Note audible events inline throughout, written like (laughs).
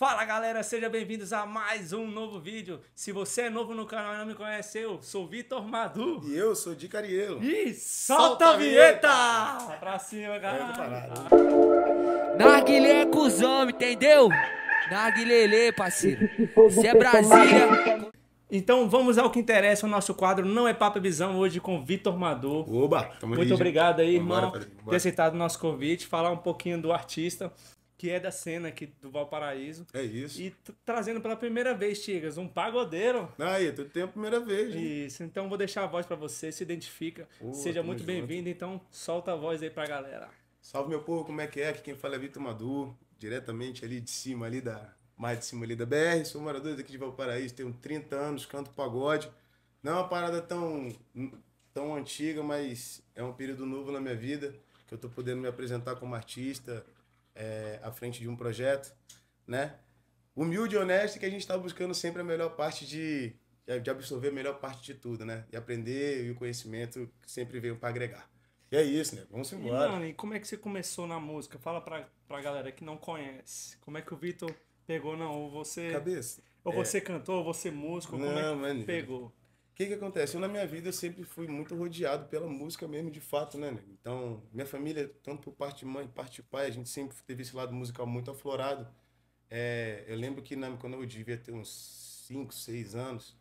Fala galera, sejam bem-vindos a mais um novo vídeo. Se você é novo no canal e não me conhece, eu sou Vitor Madu. E eu sou Carielo. E solta, solta a vinheta! vinheta! Pra cima, tá galera. Narguilé é cuzão, entendeu? Narguilelê, parceiro. Se é Brasília... Então vamos ao que interessa, o nosso quadro Não é Papo é Visão, hoje com Vitor Madu. Oba! Muito aí, obrigado aí, irmão, por ter aceitado o nosso convite, falar um pouquinho do artista que é da cena aqui do Valparaíso. É isso. E trazendo pela primeira vez, Tigas, um pagodeiro. Aí, tu tem a primeira vez. Hein? Isso, então vou deixar a voz para você, se identifica. Pô, Seja muito bem-vindo, então solta a voz aí pra galera. Salve meu povo, como é que é? Aqui quem fala é Vitor Madu, diretamente ali de cima, ali da. Mais de cima ali da BR, sou morador aqui de Valparaíso, tenho 30 anos, canto pagode. Não é uma parada tão, tão antiga, mas é um período novo na minha vida, que eu tô podendo me apresentar como artista, é, à frente de um projeto, né? Humilde e honesto que a gente está buscando sempre a melhor parte de, de absorver a melhor parte de tudo, né? E aprender e o conhecimento que sempre veio para agregar. E é isso, né? Vamos embora. E, mano, e como é que você começou na música? Fala pra, pra galera que não conhece. Como é que o Vitor pegou, não? Ou você. Cabeça. Ou é. você cantou, ou você é músico, não, como é que mano, pegou? que que acontece? Eu, na minha vida, eu sempre fui muito rodeado pela música mesmo, de fato, né, nego? Então, minha família, tanto por parte de mãe, parte de pai, a gente sempre teve esse lado musical muito aflorado. É, eu lembro que na, quando eu devia ter uns 5, 6 anos,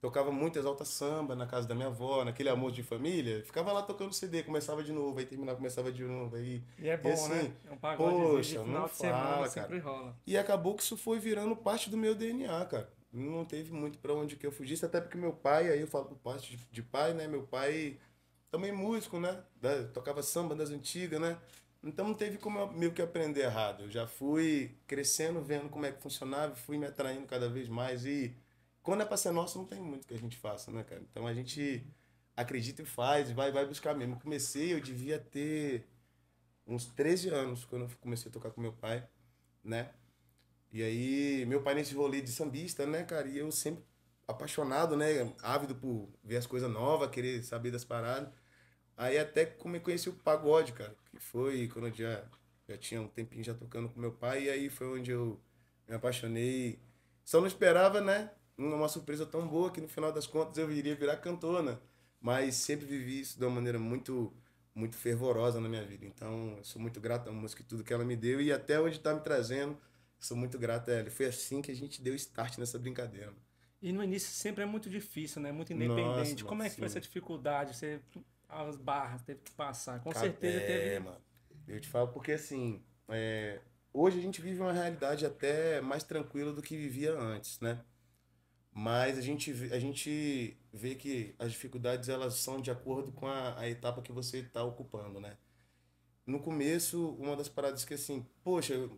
tocava muito Exalta Samba na casa da minha avó, naquele amor de família. Ficava lá tocando CD, começava de novo, aí terminava, começava de novo. Aí, e é bom, e assim, né? É um pagode poxa, de final não de semana, fala, cara. sempre rola. E acabou que isso foi virando parte do meu DNA, cara não teve muito para onde que eu fugisse, até porque meu pai, aí eu falo por parte de, de pai, né? Meu pai também é músico, né? Da, tocava samba das antigas, né? Então não teve como eu meio que aprender errado. Eu já fui crescendo, vendo como é que funcionava, fui me atraindo cada vez mais. E quando é para ser nosso, não tem muito que a gente faça, né, cara? Então a gente acredita e faz, vai, vai buscar mesmo. comecei, eu devia ter uns 13 anos quando eu comecei a tocar com meu pai, né? E aí, meu pai nesse rolê de sambista, né, cara? E eu sempre apaixonado, né? Ávido por ver as coisas novas, querer saber das paradas. Aí até como eu conheci o pagode, cara. Que foi quando eu já, já tinha um tempinho já tocando com meu pai. E aí foi onde eu me apaixonei. Só não esperava, né? Uma surpresa tão boa que no final das contas eu iria virar cantora. Né? Mas sempre vivi isso de uma maneira muito muito fervorosa na minha vida. Então, eu sou muito grato à música e tudo que ela me deu e até onde está me trazendo. Sou muito grato a ele. Foi assim que a gente deu start nessa brincadeira. E no início sempre é muito difícil, né? Muito independente. Nossa, Como é que sim. foi essa dificuldade? Você as barras teve que passar. Com Cara, certeza é, teve. É, mano. Eu te falo porque assim, é... hoje a gente vive uma realidade até mais tranquila do que vivia antes, né? Mas a gente a gente vê que as dificuldades elas são de acordo com a, a etapa que você está ocupando, né? No começo, uma das paradas que assim, poxa,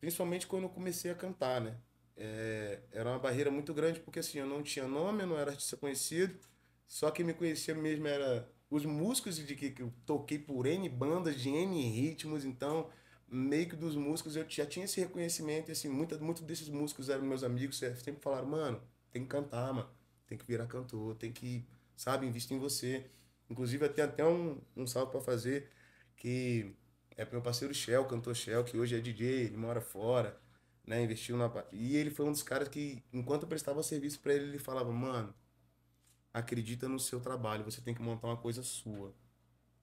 principalmente quando eu comecei a cantar, né? É, era uma barreira muito grande, porque assim, eu não tinha nome, eu não era artista conhecido, só quem me conhecia mesmo era os músicos de que, que eu toquei por N bandas, de N ritmos, então meio que dos músicos eu já tinha esse reconhecimento, e assim, muita, muitos desses músicos eram meus amigos, é, sempre falaram, mano, tem que cantar, mano, tem que virar cantor, tem que, sabe, investir em você. Inclusive, eu tenho até um, um salve para fazer que é meu parceiro Shell, cantor Shell, que hoje é DJ, ele mora fora, né? Investiu na. E ele foi um dos caras que, enquanto eu prestava serviço para ele, ele falava, mano, acredita no seu trabalho, você tem que montar uma coisa sua.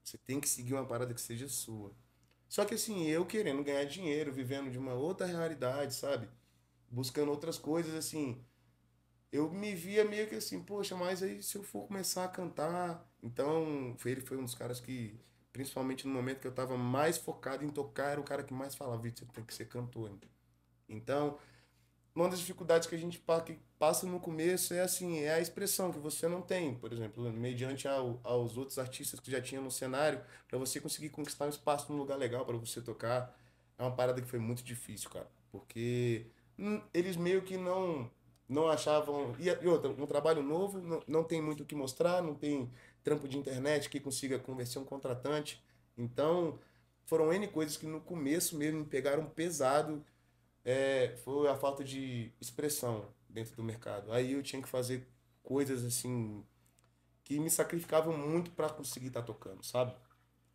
Você tem que seguir uma parada que seja sua. Só que assim, eu querendo ganhar dinheiro, vivendo de uma outra realidade, sabe? Buscando outras coisas, assim. Eu me via meio que assim, poxa, mas aí se eu for começar a cantar. Então, ele foi um dos caras que principalmente no momento que eu estava mais focado em tocar, era o cara que mais falava, Vitor, você tem que ser cantor. Então, uma das dificuldades que a gente passa no começo é assim, é a expressão que você não tem, por exemplo, mediante ao, aos outros artistas que já tinham no cenário, para você conseguir conquistar um espaço num lugar legal para você tocar, é uma parada que foi muito difícil, cara, porque hum, eles meio que não não achavam e outra, um trabalho novo, não, não tem muito o que mostrar, não tem trampo de internet que consiga convencer um contratante. Então, foram N coisas que no começo mesmo me pegaram pesado. É, foi a falta de expressão dentro do mercado. Aí eu tinha que fazer coisas assim que me sacrificavam muito para conseguir estar tá tocando, sabe?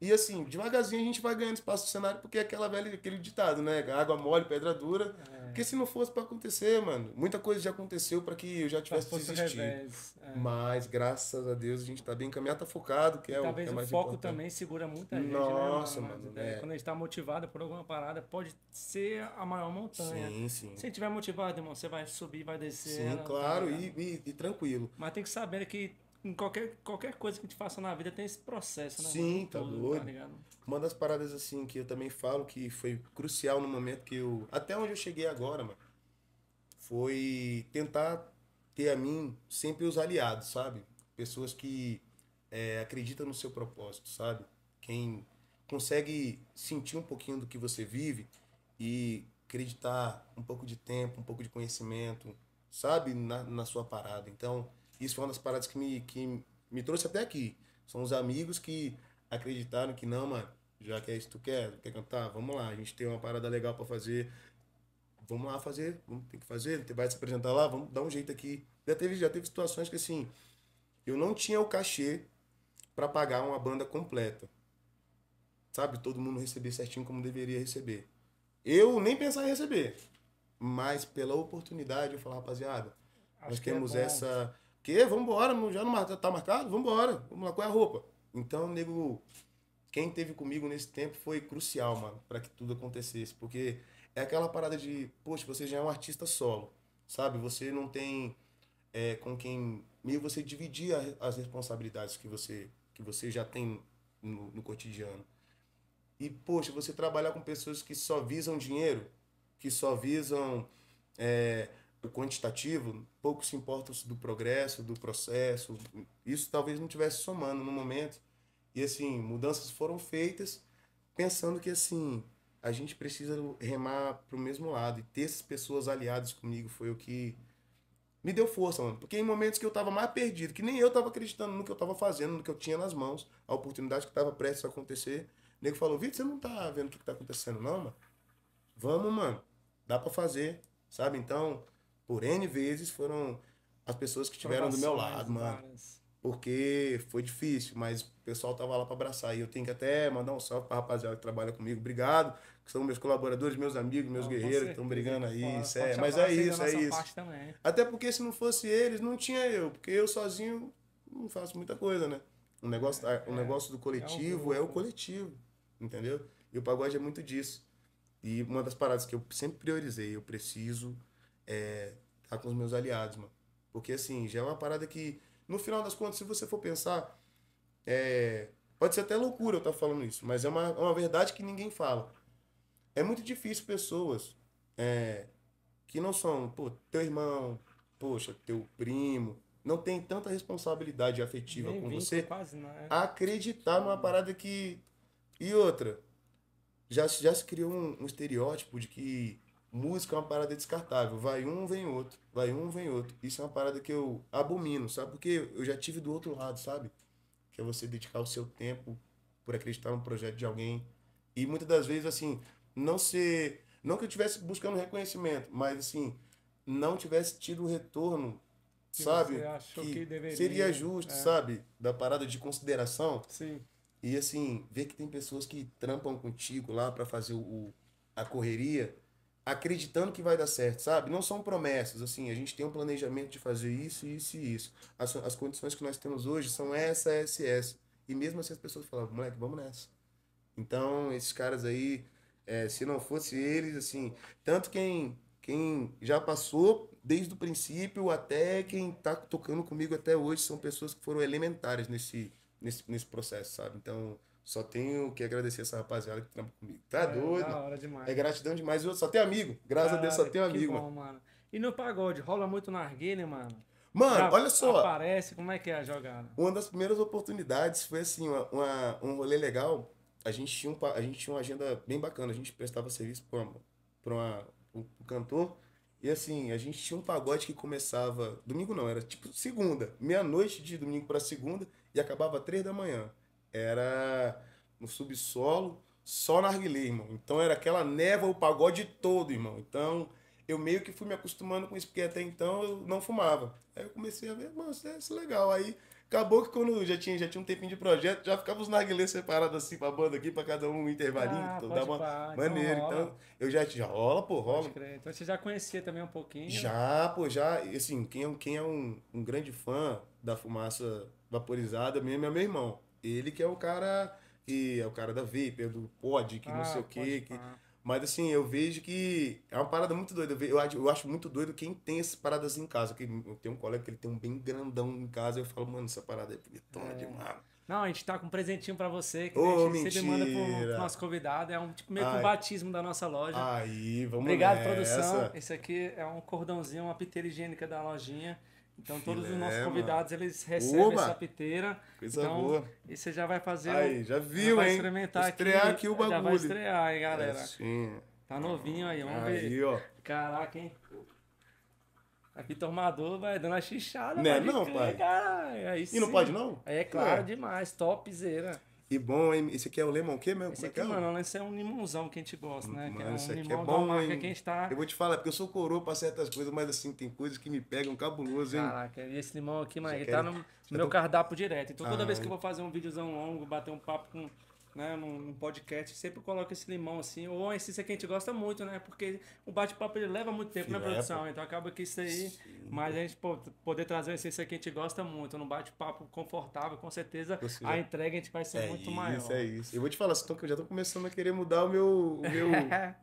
E assim, devagarzinho a gente vai ganhando espaço no cenário, porque é aquela velha, aquele ditado, né? Água mole, pedra dura. É. Porque se não fosse para acontecer, mano, muita coisa já aconteceu para que eu já tivesse desistido. É. Mas, graças a Deus, a gente tá bem caminhado tá focado, que é e o Talvez que é o foco importante. também segura muita gente, né, Nossa, né, mano. É. Quando a gente tá motivado por alguma parada, pode ser a maior montanha. Sim, sim. Se tiver motivado, irmão, você vai subir, vai descer. Sim, tá claro, e, E, e, tranquilo. Mas tem que saber que em qualquer, qualquer coisa que a gente faça na vida tem esse processo, né? Sim, tá todo, doido. Tá uma das paradas, assim, que eu também falo que foi crucial no momento que eu. Até onde eu cheguei agora, mano, foi tentar ter a mim sempre os aliados, sabe? Pessoas que é, acreditam no seu propósito, sabe? Quem consegue sentir um pouquinho do que você vive e acreditar um pouco de tempo, um pouco de conhecimento, sabe? Na, na sua parada. Então isso foi uma das paradas que me, que me trouxe até aqui. São os amigos que acreditaram que não, mano, já que é isso que tu quer, quer cantar, vamos lá, a gente tem uma parada legal para fazer. Vamos lá fazer, vamos, tem que fazer, vai se apresentar lá, vamos dar um jeito aqui. Já teve, já teve situações que assim, eu não tinha o cachê para pagar uma banda completa. Sabe, todo mundo receber certinho como deveria receber. Eu nem pensava em receber, mas pela oportunidade eu falar, rapaziada, Acho nós é temos é essa vamos Vambora, já não tá marcado? Vambora. Vamos lá, qual é a roupa? Então, nego, quem teve comigo nesse tempo foi crucial, mano, para que tudo acontecesse. Porque é aquela parada de, poxa, você já é um artista solo, sabe? Você não tem é, com quem. Meio você dividir as responsabilidades que você, que você já tem no, no cotidiano. E, poxa, você trabalhar com pessoas que só visam dinheiro, que só visam. É, quantitativo, pouco se importam do progresso, do processo. Isso talvez não tivesse somando no momento. E assim, mudanças foram feitas pensando que assim, a gente precisa remar para o mesmo lado e ter essas pessoas aliadas comigo foi o que me deu força, mano. Porque em momentos que eu estava mais perdido, que nem eu estava acreditando no que eu estava fazendo, no que eu tinha nas mãos, a oportunidade que estava prestes a acontecer, o nego falou: Vitor, você não tá vendo o que está acontecendo, não, mano? Vamos, mano. Dá para fazer, sabe? Então, por N vezes foram as pessoas que estiveram do meu lado, mano. Porque foi difícil, mas o pessoal tava lá para abraçar. E eu tenho que até mandar um salve pra rapaziada que trabalha comigo. Obrigado, que são meus colaboradores, meus amigos, meus não, guerreiros que estão brigando aí. Pode, isso pode é. Mas é isso, é, é isso. É até porque se não fosse eles, não tinha eu. Porque eu sozinho não faço muita coisa, né? É, o negócio, é, o negócio do coletivo é é o coletivo, entendeu? E o pagode é muito disso. E uma das paradas que eu sempre priorizei, eu preciso é, tá com os meus aliados, mano. Porque assim, já é uma parada que, no final das contas, se você for pensar, é, pode ser até loucura eu estar tá falando isso, mas é uma, é uma verdade que ninguém fala. É muito difícil pessoas é, que não são, pô, teu irmão, poxa, teu primo, não tem tanta responsabilidade afetiva Nem com você, é. acreditar numa parada que. E outra, já, já se criou um, um estereótipo de que música é uma parada descartável. Vai um, vem outro. Vai um, vem outro. Isso é uma parada que eu abomino, sabe? Porque eu já tive do outro lado, sabe? Que é você dedicar o seu tempo por acreditar no projeto de alguém. E muitas das vezes, assim, não ser. Não que eu estivesse buscando reconhecimento, mas, assim, não tivesse tido o retorno, que sabe? que, que deveria, seria justo, é. sabe? Da parada de consideração. Sim. E, assim, ver que tem pessoas que trampam contigo lá para fazer o, a correria acreditando que vai dar certo, sabe? Não são promessas, assim, a gente tem um planejamento de fazer isso, isso e isso. As, as condições que nós temos hoje são essa, essa e essa. E mesmo assim as pessoas falavam, moleque, vamos nessa. Então, esses caras aí, é, se não fosse eles, assim, tanto quem, quem já passou desde o princípio até quem tá tocando comigo até hoje, são pessoas que foram elementares nesse, nesse, nesse processo, sabe? Então, só tenho que agradecer essa rapaziada que trampa comigo. Tá é, doido? hora demais. É gratidão demais. Eu só tenho amigo. Graças a Deus só tenho amigo, bom, mano. mano. E no pagode, rola muito né, mano? Mano, Já olha só. Aparece, como é que é a jogada? Uma das primeiras oportunidades foi assim, uma, uma, um rolê legal. A gente, tinha um, a gente tinha uma agenda bem bacana. A gente prestava serviço pra, uma, pra uma, um, um cantor. E assim, a gente tinha um pagode que começava. Domingo não, era tipo segunda. Meia-noite de domingo pra segunda e acabava três da manhã era no subsolo, só narguilé, irmão. Então era aquela névoa, o pagode todo, irmão. Então eu meio que fui me acostumando com isso, porque até então eu não fumava. Aí eu comecei a ver, mano, isso é, isso é legal. Aí acabou que quando já tinha, já tinha um tempinho de projeto, já ficava os narguilés separados assim pra banda aqui, pra cada um um intervalinho. Ah, então dá uma então maneira. Então, então, eu já tinha, rola, pô, rola. Então você já conhecia também um pouquinho? Já, pô, já. Assim, quem é, quem é um, um grande fã da fumaça vaporizada mesmo é meu irmão. Ele que é o cara que é o cara da vape, é do pod, que ah, não sei o quê. Que... Mas assim, eu vejo que é uma parada muito doida. Eu, eu acho muito doido quem tem essas paradas em casa. Que eu tenho um colega que ele tem um bem grandão em casa. Eu falo, mano, essa parada é bonitona é. demais. Não, a gente tá com um presentinho para você que oh, né, você demanda pro, nosso convidado. É um tipo meio que um batismo da nossa loja. Aí, vamos Obrigado, nessa. produção. Esse aqui é um cordãozinho, uma piteira higiênica da lojinha. Então todos Filé, os nossos convidados mano. eles recebem Uma. essa piteira. Coisa então, boa. E você já vai fazer. Aí, já viu, já vai hein? experimentar estrear aqui, aqui o bagulho. Já vai estrear, hein, galera? É, Tá novinho aí, vamos aí, ver. Aí, ó. Caraca, hein? Aqui tomador vai dando a xixada. Né, não, não, pai. Cara, aí, e sim. não pode não? Aí é claro é. demais, topzera. E bom, hein? Esse aqui é o limão o quê mesmo? Esse é aqui, é mano, esse é um limãozão que a gente gosta, né? Mano, é um esse aqui é bom, marca hein? que a gente tá... Eu vou te falar, porque eu sou coroa pra certas coisas, mas assim, tem coisas que me pegam cabuloso, hein? Caraca, e esse limão aqui, mano, ele quer... tá no Já meu tô... Tá cardápio direto. Então toda ah, vez que ah, eu vou fazer um videozão longo, bater um papo com né, num podcast, sempre coloca esse limão assim, ou uma essência que a gente gosta muito, né? Porque o bate-papo ele leva muito tempo na né, é, produção, então acaba que isso aí, Sim. mas a gente pô, poder trazer uma essência que a gente gosta muito, num bate-papo confortável, com certeza já... a entrega a gente vai ser é muito isso, maior. É isso, Eu vou te falar, então, que eu já tô começando a querer mudar o meu, o (laughs) meu,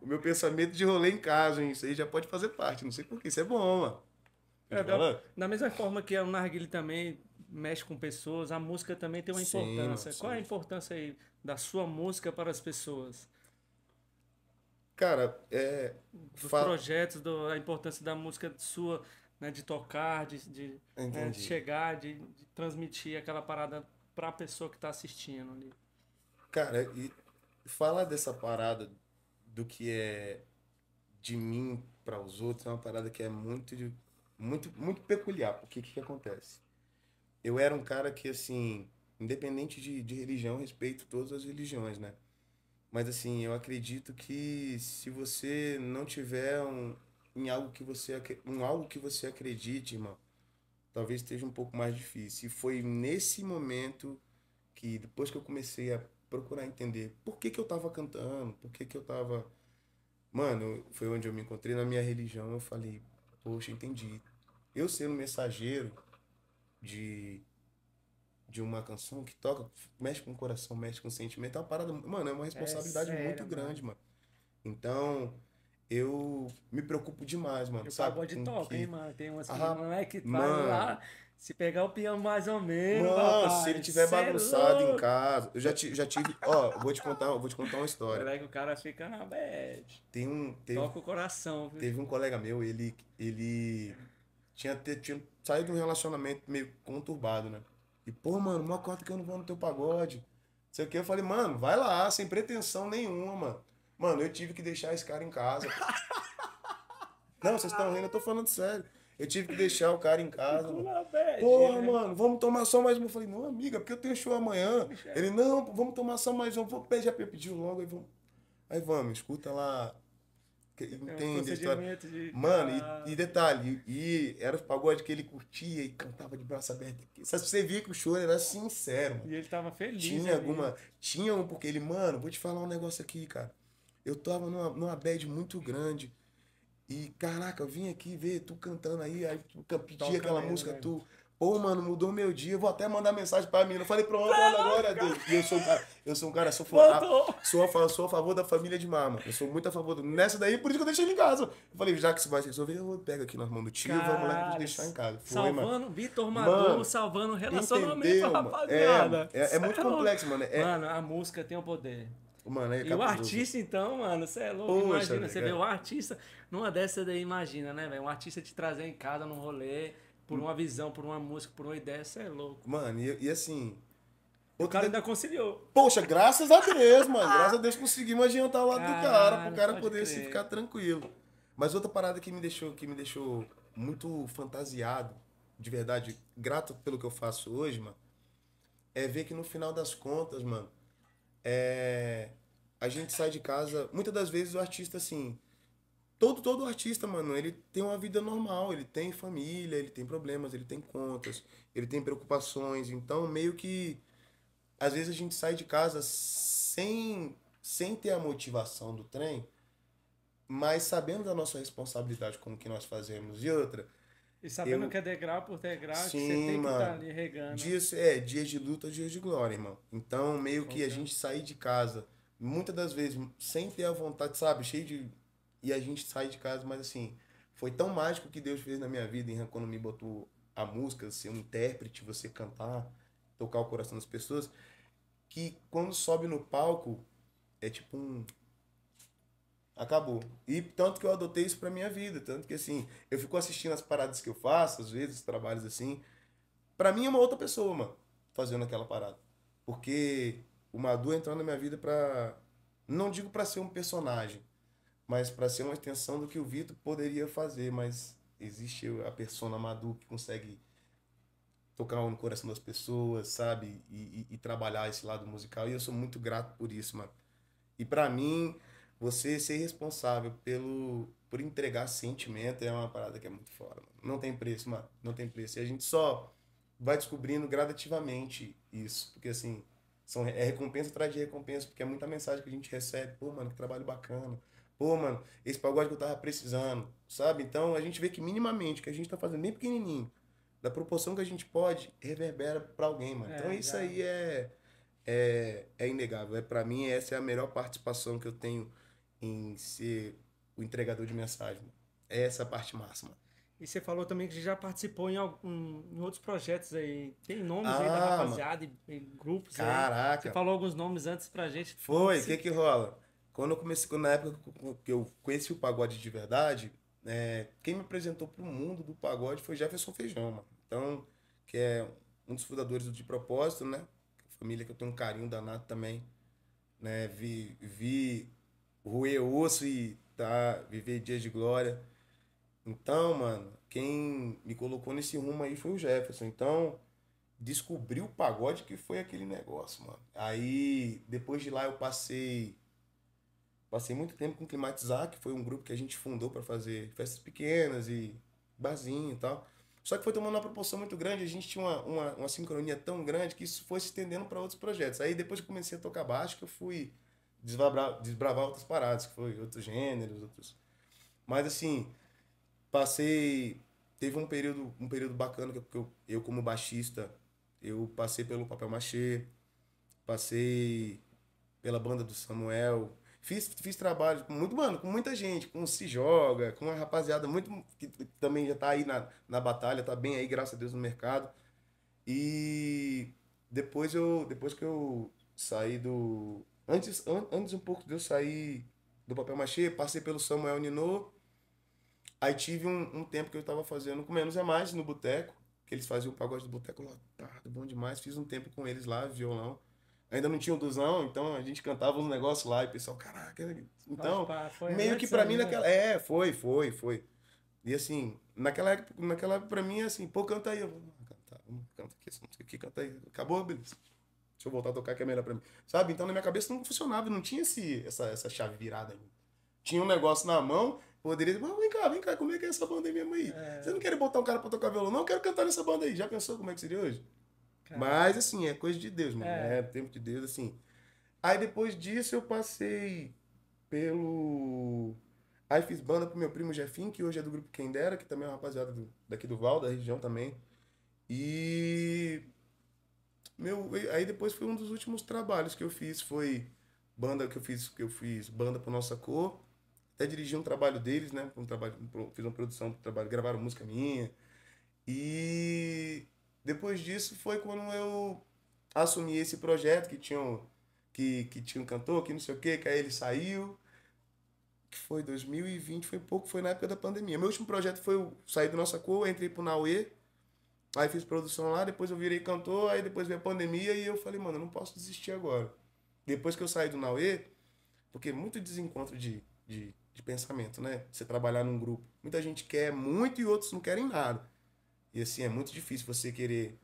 o meu pensamento de rolê em casa, hein? Isso aí já pode fazer parte, não sei porquê, isso é bom, mano. É, da, é da mesma forma que o é narguile também mexe com pessoas, a música também tem uma sim, importância. Sim. Qual é a importância aí da sua música para as pessoas? Cara, é. Dos fa... projetos, do, a importância da música sua, né, de tocar, de, de, né, de chegar, de, de, transmitir aquela parada para a pessoa que está assistindo ali. Cara, e falar dessa parada do que é de mim para os outros é uma parada que é muito, muito, muito peculiar, o que, que acontece? eu era um cara que, assim, independente de, de religião, respeito todas as religiões, né? Mas, assim, eu acredito que se você não tiver um, em algo que você, um algo que você acredite, irmão, talvez esteja um pouco mais difícil. E foi nesse momento que, depois que eu comecei a procurar entender por que, que eu tava cantando, por que, que eu tava Mano, foi onde eu me encontrei na minha religião. Eu falei, poxa, entendi. Eu sendo mensageiro de de uma canção que toca, mexe com o coração, mexe com o sentimento, é uma parada, mano, é uma é responsabilidade é sério, muito mano. grande, mano. Então, eu me preocupo demais, mano. E sabe? pagode toca, que... hein, mano? Tem umas ah, moleque que é mano, lá, se pegar o piano mais ou menos. Mano, rapaz, se ele tiver é bagunçado é em casa. Eu já, ti, já tive. ó, vou te contar, vou te contar uma história. o cara fica na bad. Tem um. Teve, toca o coração, viu? Teve um colega meu, ele. ele tinha, tinha saí de um relacionamento meio conturbado, né? E, pô, mano, uma cota que eu não vou no teu pagode. Sei o que, eu falei, mano, vai lá, sem pretensão nenhuma, mano. Mano, eu tive que deixar esse cara em casa. (laughs) não, vocês estão rindo, eu tô falando sério. Eu tive que deixar o cara em casa. Mano. Porra, né? mano, vamos tomar só mais um. Eu falei, não, amiga, porque eu tenho show amanhã. Ele, não, vamos tomar só mais um. Vou pedir, a pediu logo. Aí vamos. Aí vamos, escuta lá entende. É um De... Mano, ah. e, e, detalhe, e era os pagodes que ele curtia e cantava de braço aberto. você via que o choro era sincero. Mano. E ele tava feliz. Tinha ali. alguma. Tinha um, porque ele, mano, vou te falar um negócio aqui, cara. Eu tava numa, numa bad muito grande. E, caraca, eu vim aqui ver tu cantando aí, aí tu pedia aquela mesmo, música, né? tu. Pô, mano, mudou meu dia. Vou até mandar mensagem pra mim. Eu falei, pronto, tá agora, Deus. E eu sou o cara. Eu sou um cara, sou, a, sou, a, sou a favor da família de mama. Eu sou muito a favor. Do, nessa daí, por isso que eu deixei ele em casa. Eu falei, já que isso vai se resolver, eu pego aqui nas mãos do tio, cara, vamos lá deixar em casa. Foi, salvando, Vitor Maduro, salvando relacionamento, entendeu, rapaziada. É, é, é muito é complexo, mano. É, mano, a música tem o poder. Mano, e o artista, então, mano, você é louco. Poxa, imagina, você vê o artista numa dessa daí, imagina, né, velho? Um artista te trazer em casa num rolê, por hum. uma visão, por uma música, por uma ideia, você é louco. Mano, e, e assim, o cara ainda conciliou. Poxa, graças a Deus, mano. Graças a Deus conseguimos adiantar o lado do cara, pro cara poder crer. se ficar tranquilo. Mas outra parada que me deixou, que me deixou muito fantasiado, de verdade, grato pelo que eu faço hoje, mano, é ver que no final das contas, mano, é... a gente sai de casa, muitas das vezes o artista, assim, todo todo artista, mano, ele tem uma vida normal, ele tem família, ele tem problemas, ele tem contas, ele tem preocupações, então meio que às vezes a gente sai de casa sem, sem ter a motivação do trem, mas sabendo da nossa responsabilidade como que nós fazemos. E outra. E sabendo eu... que é degrau por degrau, Sim, que você tem tá mano, que estar tá ali regando. Dias, é, dias de luta, dias de glória, irmão. Então, meio que a gente sair de casa, muitas das vezes, sem ter a vontade, sabe, cheio de. E a gente sai de casa, mas assim, foi tão mágico que Deus fez na minha vida, quando me botou a música, ser um intérprete, você cantar tocar o coração das pessoas, que quando sobe no palco, é tipo um. Acabou. E tanto que eu adotei isso pra minha vida. Tanto que assim, eu fico assistindo as paradas que eu faço, às vezes, trabalhos assim. Pra mim é uma outra pessoa, mano, fazendo aquela parada. Porque o Madu entrou na minha vida pra. Não digo pra ser um personagem, mas para ser uma extensão do que o Vitor poderia fazer, mas existe a persona Madu que consegue tocar no coração das pessoas, sabe? E, e, e, trabalhar esse lado musical. E eu sou muito grato por isso, mano. E para mim, você ser responsável pelo por entregar sentimento é uma parada que é muito fora, mano. Não tem preço, mano. Não tem preço. E a gente só vai descobrindo gradativamente isso, porque assim, são é recompensa atrás de recompensa, porque é muita mensagem que a gente recebe, pô, mano, que trabalho bacana. Pô, mano, esse pagode que eu tava precisando, sabe? Então a gente vê que minimamente o que a gente tá fazendo, nem pequenininho, da proporção que a gente pode, reverbera para alguém, mano. É, então isso já... aí é, é, é inegável. É, para mim, essa é a melhor participação que eu tenho em ser o entregador de mensagem. É essa parte máxima. E você falou também que já participou em, algum, em outros projetos aí. Tem nomes ah, aí da ah, rapaziada e, grupos Caraca. Aí. Você falou alguns nomes antes pra gente. Foi, o se... que que rola? Quando eu comecei, na época que eu conheci o pagode de verdade, é, quem me apresentou pro mundo do pagode foi Jefferson Feijão, mano. Então, que é um dos fundadores do De Propósito, né? Família que eu tenho um carinho danado também, né? Vi, vi roer osso e tá, viver dias de glória. Então, mano, quem me colocou nesse rumo aí foi o Jefferson. Então, descobri o pagode que foi aquele negócio, mano. Aí, depois de lá eu passei passei muito tempo com Climatizar, que foi um grupo que a gente fundou para fazer festas pequenas e barzinho e tal. Só que foi tomando uma proporção muito grande, a gente tinha uma, uma, uma sincronia tão grande que isso foi se estendendo para outros projetos. Aí depois que comecei a tocar baixo, que eu fui desbravar, desbravar outras paradas, que foi outros gêneros, outros. Mas assim, passei. Teve um período, um período bacana que eu, eu como baixista, eu passei pelo papel machê, passei pela banda do Samuel, Fiz, fiz trabalho muito, mano, com muita gente, com o Se Joga, com uma rapaziada muito. que também já tá aí na, na batalha, tá bem aí, graças a Deus, no mercado. E depois eu. Depois que eu saí do. Antes, an, antes um pouco de eu sair do papel machê, passei pelo Samuel Nino. Aí tive um, um tempo que eu tava fazendo com menos é mais no boteco, que eles faziam o pagode do boteco lotado, bom demais. Fiz um tempo com eles lá, violão ainda não tinha o Duzão, então a gente cantava uns negócios lá e o pessoal, caraca, então, pá, meio que para mim né? naquela, é, foi, foi, foi. E assim, naquela época, naquela época pra mim, é assim, pô, canta aí, eu vou cantar, canta aqui, não sei o que, canta aí, acabou, beleza. Deixa eu voltar a tocar que é melhor pra mim. Sabe? Então na minha cabeça não funcionava, não tinha esse, essa, essa chave virada Tinha um negócio na mão, poderia dizer, vem cá, vem cá, como é que é essa banda aí mesmo aí? É. Você não quer botar um cara pra tocar violão? Não, eu quero cantar nessa banda aí. Já pensou como é que seria hoje? Mas, assim, é coisa de Deus, mano. É. é tempo de Deus, assim. Aí depois disso eu passei pelo. Aí fiz banda pro meu primo Jefim, que hoje é do grupo Quem Dera, que também é uma rapaziada do, daqui do Val, da região também. E. Meu, aí depois foi um dos últimos trabalhos que eu fiz, foi banda que eu fiz, que eu fiz banda pro Nossa Cor. Até dirigi um trabalho deles, né? Um trabalho, fiz uma produção pro trabalho, gravaram música minha. E depois disso foi quando eu assumi esse projeto que tinha um, que, que tinha um cantor, que não sei o quê, que aí ele saiu. Que foi 2020, foi pouco, foi na época da pandemia. Meu último projeto foi eu sair do Nossa Cor, entrei pro Nauê, aí fiz produção lá, depois eu virei cantor, aí depois veio a pandemia e eu falei, mano, eu não posso desistir agora. Depois que eu saí do Nauê, porque é muito desencontro de, de, de pensamento, né? Você trabalhar num grupo. Muita gente quer muito e outros não querem nada. E assim, é muito difícil você querer.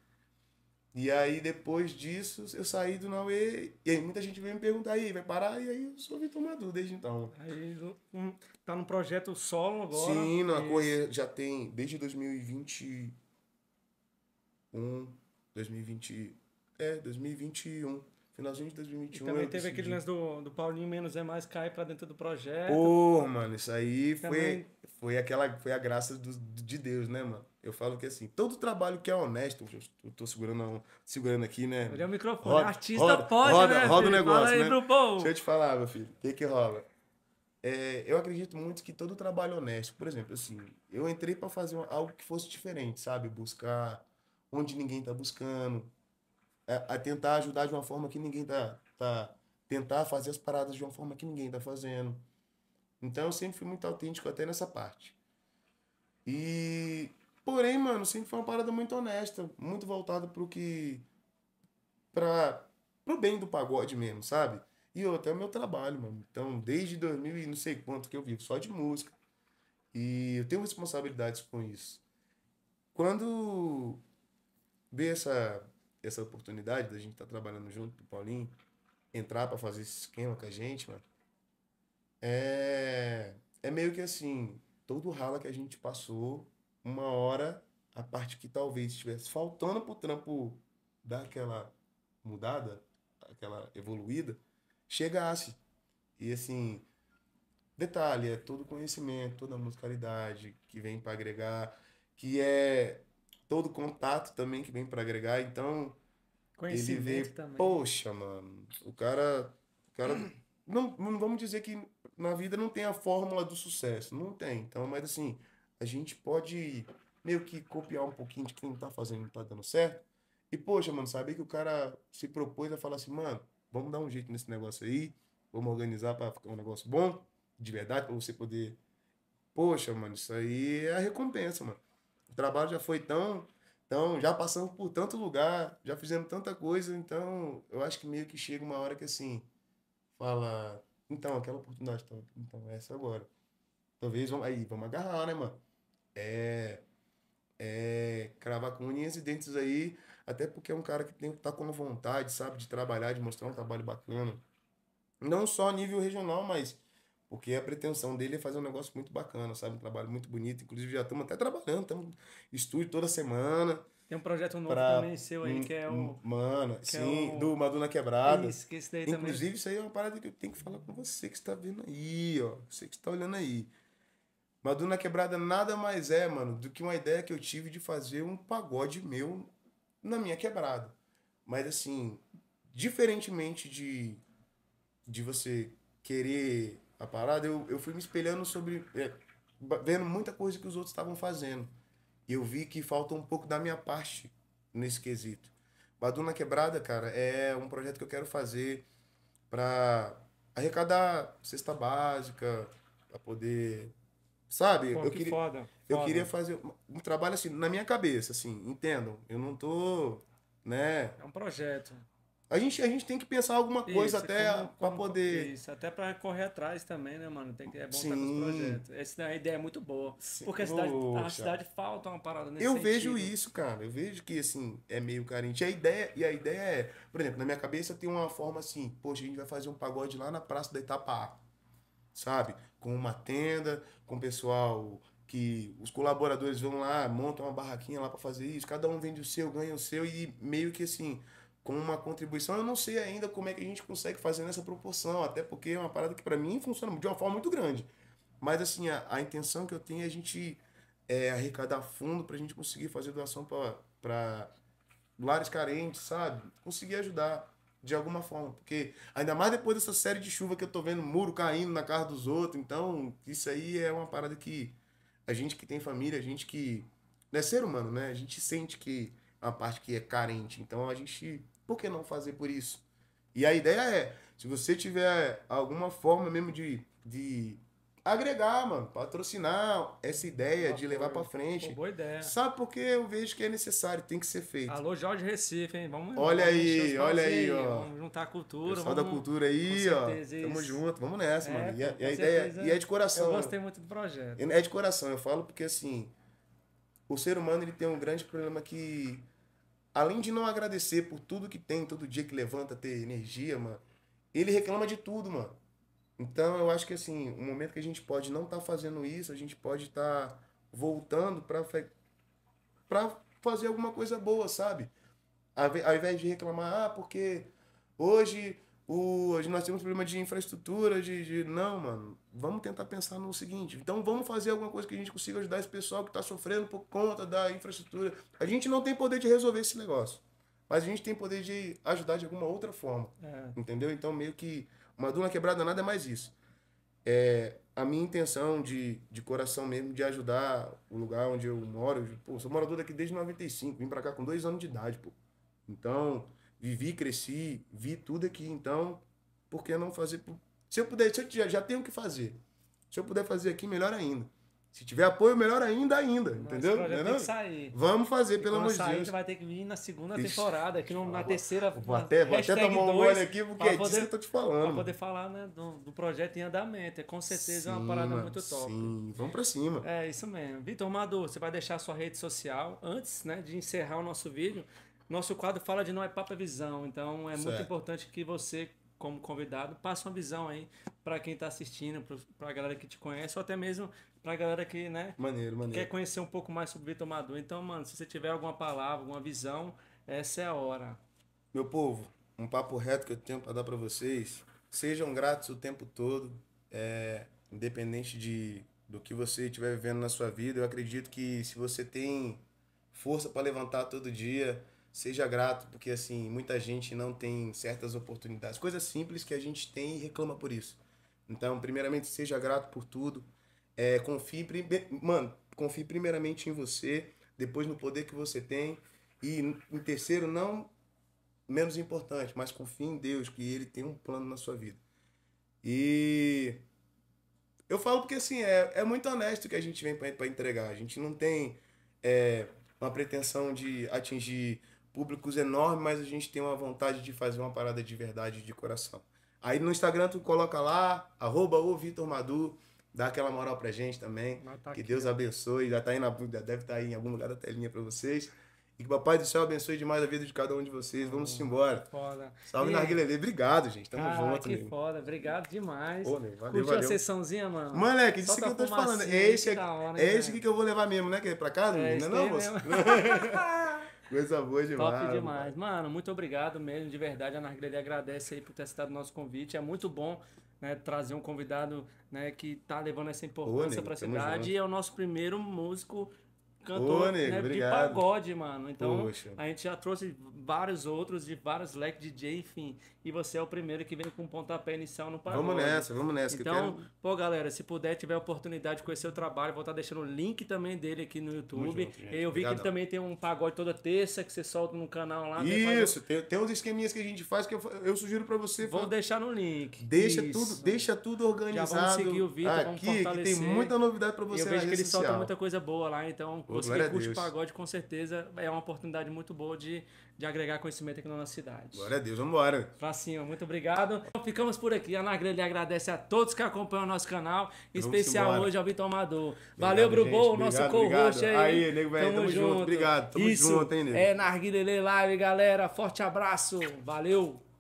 E aí depois disso, eu saí do Nauê, e aí muita gente veio me perguntar, aí, vai parar? E aí eu sou Vitor Maduro desde então. Aí hum, tá num projeto solo agora. Sim, na correia já tem, desde 2021, 2020, é, 2021. Finalzinho de 2021. E também teve aquele lance do, do Paulinho Menos é Mais cair pra dentro do projeto. Pô, mano, isso aí também... foi, foi aquela foi a graça do, de Deus, né, mano? Eu falo que assim, todo trabalho que é honesto, eu tô segurando, segurando aqui, né? Olha o microfone, roda, artista roda, pode, roda, né? Roda filho? o negócio, Fala aí né? Pro Deixa eu te falar, meu filho, o que que rola? É, eu acredito muito que todo trabalho honesto, por exemplo, assim, eu entrei para fazer algo que fosse diferente, sabe? Buscar onde ninguém tá buscando, a, é, a é tentar ajudar de uma forma que ninguém tá, tá... Tentar fazer as paradas de uma forma que ninguém tá fazendo. Então eu sempre fui muito autêntico até nessa parte. E Porém, mano, sempre foi uma parada muito honesta, muito voltada pro que. pra. pro bem do pagode mesmo, sabe? E eu, até o meu trabalho, mano. Então, desde 2000 e não sei quanto que eu vivo só de música. E eu tenho responsabilidades com isso. Quando veio essa, essa oportunidade da gente estar tá trabalhando junto com o Paulinho, entrar para fazer esse esquema com a gente, mano, é, é meio que assim, todo o rala que a gente passou uma hora a parte que talvez estivesse faltando pro trampo dar aquela mudada, aquela evoluída, chegasse. E assim, detalhe, é todo conhecimento, toda musicalidade que vem para agregar, que é todo contato também que vem para agregar. Então, ele vê, também. poxa, mano, o cara, o cara não, não vamos dizer que na vida não tem a fórmula do sucesso, não tem. Então, mas assim, a gente pode meio que copiar um pouquinho de quem tá fazendo não tá dando certo. E, poxa, mano, saber que o cara se propôs a falar assim, mano, vamos dar um jeito nesse negócio aí, vamos organizar para ficar um negócio bom, de verdade, para você poder. Poxa, mano, isso aí é a recompensa, mano. O trabalho já foi tão. Então, já passamos por tanto lugar, já fizemos tanta coisa, então eu acho que meio que chega uma hora que assim, fala, então, aquela oportunidade, então, então é essa agora. Talvez vamos, aí, vamos agarrar, né, mano? é, é cravar com unhas e dentes aí, até porque é um cara que tem que estar tá com vontade, sabe, de trabalhar, de mostrar um trabalho bacana. Não só a nível regional, mas porque a pretensão dele é fazer um negócio muito bacana, sabe? Um trabalho muito bonito. Inclusive, já estamos até trabalhando, estamos estúdio toda semana. Tem um projeto novo pra... também seu aí, que é o. Mano, é sim, é o... do Maduna Quebrada. Isso, que daí Inclusive, também. isso aí é uma parada que eu tenho que falar com você que está vendo aí, ó. Você que está olhando aí. Baduna Quebrada nada mais é, mano, do que uma ideia que eu tive de fazer um pagode meu na minha quebrada. Mas assim, diferentemente de, de você querer a parada, eu, eu fui me espelhando sobre. É, vendo muita coisa que os outros estavam fazendo. E eu vi que falta um pouco da minha parte nesse quesito. Baduna Quebrada, cara, é um projeto que eu quero fazer para arrecadar cesta básica, para poder Sabe? Pô, eu que queria, foda, foda. Eu queria fazer um trabalho assim, na minha cabeça, assim, entendam. Eu não tô. Né? É um projeto. A gente, a gente tem que pensar alguma coisa isso, até para poder. Isso, até para correr atrás também, né, mano? Tem que, é bom estar com os projetos. Essa ideia é muito boa. Sim. Porque a cidade, a cidade falta uma parada nesse Eu sentido. vejo isso, cara. Eu vejo que, assim, é meio carente. E a ideia, e a ideia é, por exemplo, na minha cabeça tem uma forma assim, poxa, a gente vai fazer um pagode lá na Praça da Itapá. Sabe? com uma tenda, com pessoal que os colaboradores vão lá, montam uma barraquinha lá para fazer isso, cada um vende o seu, ganha o seu e meio que assim, com uma contribuição, eu não sei ainda como é que a gente consegue fazer nessa proporção, até porque é uma parada que para mim funciona de uma forma muito grande. Mas assim, a, a intenção que eu tenho é a gente é, arrecadar fundo para a gente conseguir fazer doação para lares carentes, sabe? Conseguir ajudar de alguma forma, porque ainda mais depois dessa série de chuva que eu tô vendo muro caindo na casa dos outros, então isso aí é uma parada que a gente que tem família, a gente que é ser humano, né? A gente sente que é uma parte que é carente, então a gente, por que não fazer por isso? E a ideia é, se você tiver alguma forma mesmo de, de agregar, mano, patrocinar essa ideia de levar para frente. boa ideia. Sabe porque eu vejo que é necessário, tem que ser feito. Alô, Jorge Recife, hein? Vamos Olha vamos aí, olha aí, ó. Vamos juntar a cultura, Pessoal vamos, da cultura aí, ó. Isso. Tamo junto, vamos nessa, é, mano. E, a, e a ideia e é de coração. Eu gostei muito do projeto. É de coração, eu falo porque assim, o ser humano ele tem um grande problema que além de não agradecer por tudo que tem, todo dia que levanta, ter energia, mano, ele reclama de tudo, mano. Então eu acho que assim, o momento que a gente pode não estar tá fazendo isso, a gente pode estar tá voltando para para fazer alguma coisa boa, sabe? Ao invés de reclamar, ah, porque hoje o, hoje nós temos problema de infraestrutura, de, de, Não, mano. Vamos tentar pensar no seguinte. Então vamos fazer alguma coisa que a gente consiga ajudar esse pessoal que está sofrendo por conta da infraestrutura. A gente não tem poder de resolver esse negócio. Mas a gente tem poder de ajudar de alguma outra forma. É. Entendeu? Então meio que uma duna quebrada nada é mais isso. É, a minha intenção de, de coração mesmo de ajudar o lugar onde eu moro. Eu, pô, sou morador daqui desde 95, vim para cá com dois anos de idade, pô. Então, vivi, cresci, vi tudo aqui. Então, por que não fazer? Se eu puder, se eu já, já tenho o que fazer. Se eu puder fazer aqui, melhor ainda. Se tiver apoio, melhor ainda, ainda. entendeu? Não é Sair. Vamos fazer, pelo amor de Deus. Sair, vai ter que vir na segunda temporada, que na terceira. Vou até, vou até tomar um olho aqui, porque é disso que eu tô te falando. Pra poder falar né, do, do projeto em andamento. É com certeza sim, é uma parada muito top. Sim, vamos pra cima. É isso mesmo. Vitor Madu, você vai deixar sua rede social antes né, de encerrar o nosso vídeo. Nosso quadro fala de Não é Papa é Visão, então é certo. muito importante que você como convidado, passe uma visão aí para quem está assistindo, para a galera que te conhece, ou até mesmo pra galera que, né? Maneiro, maneiro. Quer conhecer um pouco mais sobre o Vitor Maduro. Então, mano, se você tiver alguma palavra, alguma visão, essa é a hora. Meu povo, um papo reto que eu tenho para dar para vocês. Sejam gratos o tempo todo, é, independente de do que você estiver vivendo na sua vida. Eu acredito que se você tem força para levantar todo dia, seja grato, porque assim, muita gente não tem certas oportunidades, coisas simples que a gente tem e reclama por isso. Então, primeiramente, seja grato por tudo. É, confie, mano, confie primeiramente em você, depois no poder que você tem. E em terceiro, não menos importante, mas confie em Deus, que Ele tem um plano na sua vida. E eu falo porque assim, é, é muito honesto que a gente vem para entregar. A gente não tem é, uma pretensão de atingir públicos enormes, mas a gente tem uma vontade de fazer uma parada de verdade de coração. Aí no Instagram tu coloca lá, arroba o Vitor Madu, Dá aquela moral pra gente também. Tá que aqui, Deus abençoe. Já tá aí na, deve estar tá aí em algum lugar da telinha para vocês. E que o Papai do Céu abençoe demais a vida de cada um de vocês. Vamos embora. Hum, foda. Salve, e... Narguilele. Obrigado, gente. Tamo Caraca, junto, que foda. Obrigado demais. Ô, meu, valeu, Curtiu valeu. a sessãozinha, mano? Moleque, isso que eu tô te falando. É esse, aqui, hora, é esse né? aqui que eu vou levar mesmo, né? Que é pra casa, é menina? Não, é moço? (laughs) Coisa boa demais. Top demais. Mano, mano muito obrigado mesmo. De verdade, a Narguilele agradece aí por ter citado o nosso convite. É muito bom né, trazer um convidado né, que está levando essa importância para a cidade. E é o nosso primeiro músico cantor Ô, nego, né, de pagode, mano. Então, Poxa. a gente já trouxe vários outros de vários leque de DJ, enfim. E você é o primeiro que vem com um pontapé inicial no pagode. Vamos nessa, vamos nessa. Então, quero... pô, galera, se puder, tiver oportunidade de conhecer o trabalho, vou estar tá deixando o link também dele aqui no YouTube. Junto, eu vi Obrigadão. que ele também tem um pagode toda terça que você solta no canal lá. Isso, tem, tem uns esqueminhas que a gente faz que eu, eu sugiro para você. Vou deixar no link. Deixa Isso. tudo, deixa tudo organizado. Já vamos seguir o vídeo, aqui, vamos fortalecer. tem muita novidade para você. E eu vejo que ele social. solta muita coisa boa lá, então você que curte pagode, com certeza é uma oportunidade muito boa de, de agregar conhecimento aqui na nossa cidade. Glória a Deus, vamos embora. Pra cima, muito obrigado. Então, ficamos por aqui. A Anagrande agradece a todos que acompanham o nosso canal, em especial embora. hoje ao Vitor Amador. Obrigado, Valeu, Brubô, o nosso co-host aí. Aí, nego velho, tamo, tamo junto. junto. Obrigado, tamo Isso junto, hein, nego? É Narguilele Live, galera. Forte abraço. Valeu.